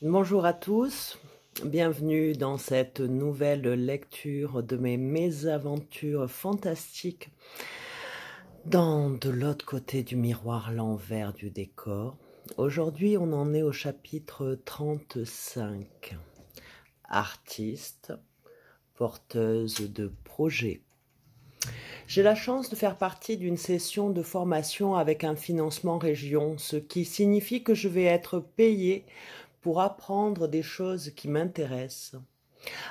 Bonjour à tous, bienvenue dans cette nouvelle lecture de mes mésaventures fantastiques dans De l'autre côté du miroir, l'envers du décor. Aujourd'hui, on en est au chapitre 35. Artiste, porteuse de projets. J'ai la chance de faire partie d'une session de formation avec un financement région, ce qui signifie que je vais être payée pour apprendre des choses qui m'intéressent.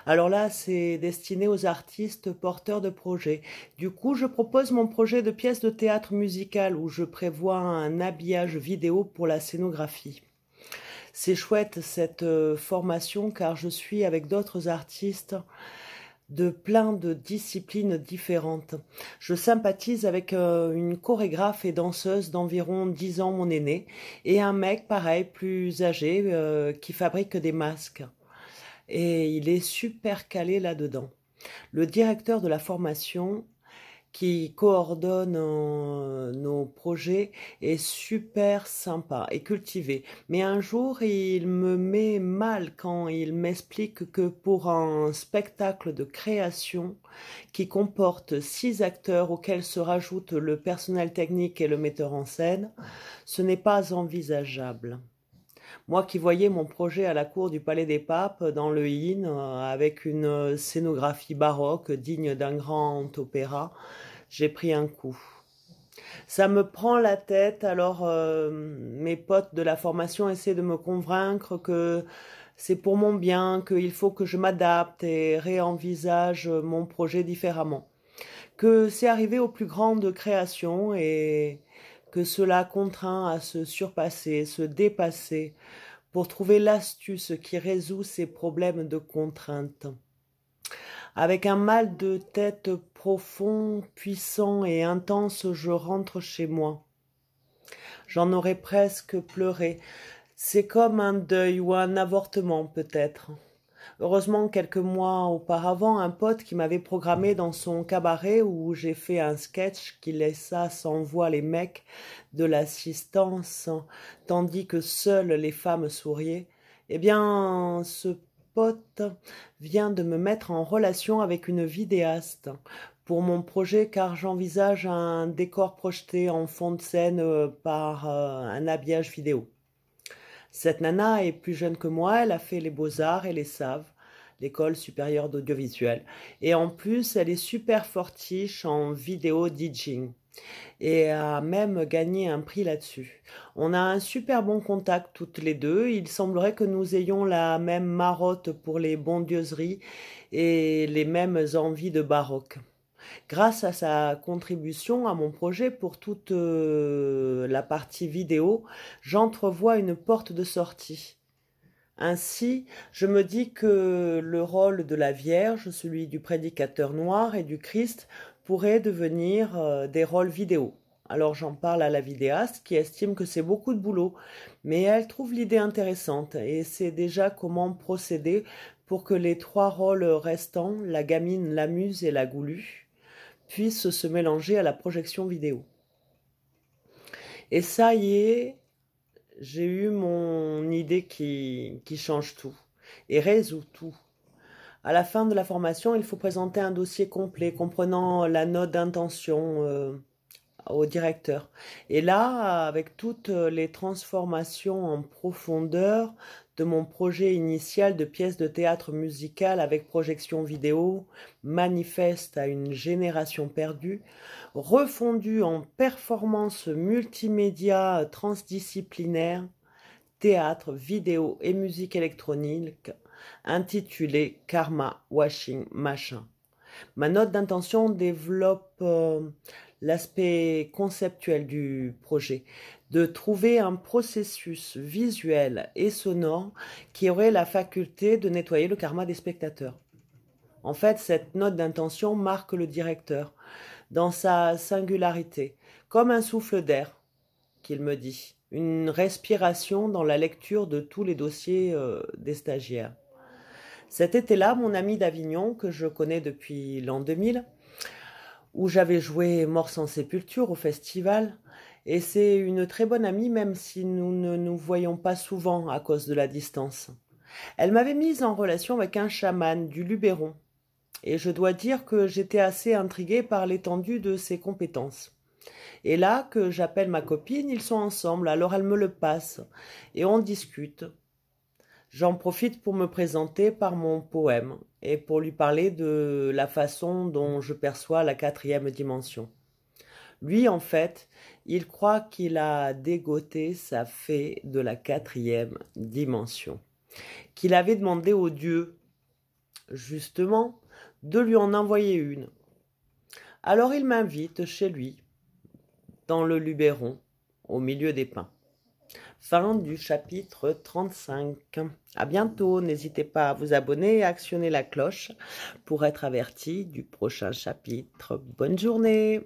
Alors là, c'est destiné aux artistes porteurs de projets. Du coup, je propose mon projet de pièce de théâtre musical où je prévois un habillage vidéo pour la scénographie. C'est chouette cette euh, formation car je suis avec d'autres artistes de plein de disciplines différentes. Je sympathise avec euh, une chorégraphe et danseuse d'environ 10 ans mon aîné et un mec pareil plus âgé euh, qui fabrique des masques. Et il est super calé là-dedans. Le directeur de la formation qui coordonne euh, nos projets est super sympa et cultivé. Mais un jour, il me met mal quand il m'explique que pour un spectacle de création qui comporte six acteurs auxquels se rajoute le personnel technique et le metteur en scène, ce n'est pas envisageable. Moi qui voyais mon projet à la cour du Palais des Papes, dans le Hin euh, avec une scénographie baroque digne d'un grand opéra, j'ai pris un coup. Ça me prend la tête, alors euh, mes potes de la formation essaient de me convaincre que c'est pour mon bien, qu'il faut que je m'adapte et réenvisage mon projet différemment. Que c'est arrivé aux plus grandes créations et que cela contraint à se surpasser, se dépasser, pour trouver l'astuce qui résout ces problèmes de contrainte. Avec un mal de tête profond, puissant et intense, je rentre chez moi. J'en aurais presque pleuré. C'est comme un deuil ou un avortement peut-être. Heureusement, quelques mois auparavant, un pote qui m'avait programmé dans son cabaret où j'ai fait un sketch qui laissa sans voix les mecs de l'assistance, tandis que seules les femmes souriaient, eh bien, ce vient de me mettre en relation avec une vidéaste pour mon projet car j'envisage un décor projeté en fond de scène euh, par euh, un habillage vidéo. Cette nana est plus jeune que moi, elle a fait les beaux-arts et les saves l'école supérieure d'audiovisuel. Et en plus, elle est super fortiche en vidéo DJing et a même gagné un prix là-dessus. On a un super bon contact toutes les deux. Il semblerait que nous ayons la même marotte pour les bondieuseries et les mêmes envies de baroque. Grâce à sa contribution à mon projet pour toute euh, la partie vidéo, j'entrevois une porte de sortie. Ainsi, je me dis que le rôle de la Vierge, celui du prédicateur noir et du Christ pourraient devenir euh, des rôles vidéo. Alors j'en parle à la vidéaste qui estime que c'est beaucoup de boulot, mais elle trouve l'idée intéressante et sait déjà comment procéder pour que les trois rôles restants, la gamine, la muse et la goulue, puissent se mélanger à la projection vidéo. Et ça y est, j'ai eu mon idée qui change tout et résout tout. À la fin de la formation, il faut présenter un dossier complet comprenant la note d'intention euh, au directeur. Et là, avec toutes les transformations en profondeur de mon projet initial de pièce de théâtre musical avec projection vidéo, manifeste à une génération perdue, refondue en performance multimédia transdisciplinaire, théâtre, vidéo et musique électronique, intitulé Karma Washing Machin. Ma note d'intention développe euh, l'aspect conceptuel du projet, de trouver un processus visuel et sonore qui aurait la faculté de nettoyer le karma des spectateurs. En fait, cette note d'intention marque le directeur dans sa singularité, comme un souffle d'air, qu'il me dit, une respiration dans la lecture de tous les dossiers euh, des stagiaires. Cet été-là, mon ami d'Avignon, que je connais depuis l'an 2000, où j'avais joué Mort sans sépulture au festival, et c'est une très bonne amie, même si nous ne nous voyons pas souvent à cause de la distance. Elle m'avait mise en relation avec un chaman du Luberon, et je dois dire que j'étais assez intriguée par l'étendue de ses compétences. Et là que j'appelle ma copine, ils sont ensemble, alors elle me le passe, et on discute, J'en profite pour me présenter par mon poème et pour lui parler de la façon dont je perçois la quatrième dimension. Lui, en fait, il croit qu'il a dégoté sa fée de la quatrième dimension, qu'il avait demandé au dieu, justement, de lui en envoyer une. Alors il m'invite chez lui, dans le Luberon, au milieu des pins. Fin du chapitre 35. À bientôt. N'hésitez pas à vous abonner et à actionner la cloche pour être averti du prochain chapitre. Bonne journée.